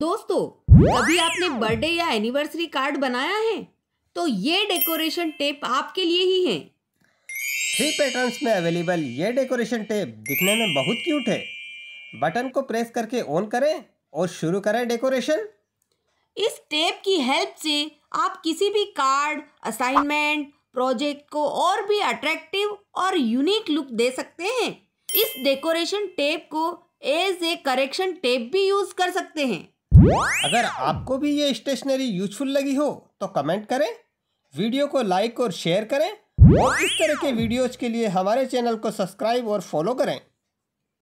दोस्तों कभी आपने बर्थडे या एनिवर्सरी कार्ड बनाया है तो ये डेकोरेशन टेप आपके लिए ही है थ्री पैटर्न्स में अवेलेबल ये डेकोरेशन टेप दिखने में बहुत क्यूट है बटन को प्रेस करके ऑन करें और शुरू करें डेकोरेशन इस टेप की हेल्प से आप किसी भी कार्ड असाइनमेंट प्रोजेक्ट को और भी अट्रैक्टिव और यूनिक लुक दे सकते हैं इस डेकोरेशन टेप को एज ए करेक्शन टेप भी यूज कर सकते हैं अगर आपको भी ये स्टेशनरी यूजफुल लगी हो तो कमेंट करें वीडियो को लाइक और शेयर करें और इस तरह के वीडियोज के लिए हमारे चैनल को सब्सक्राइब और फॉलो करें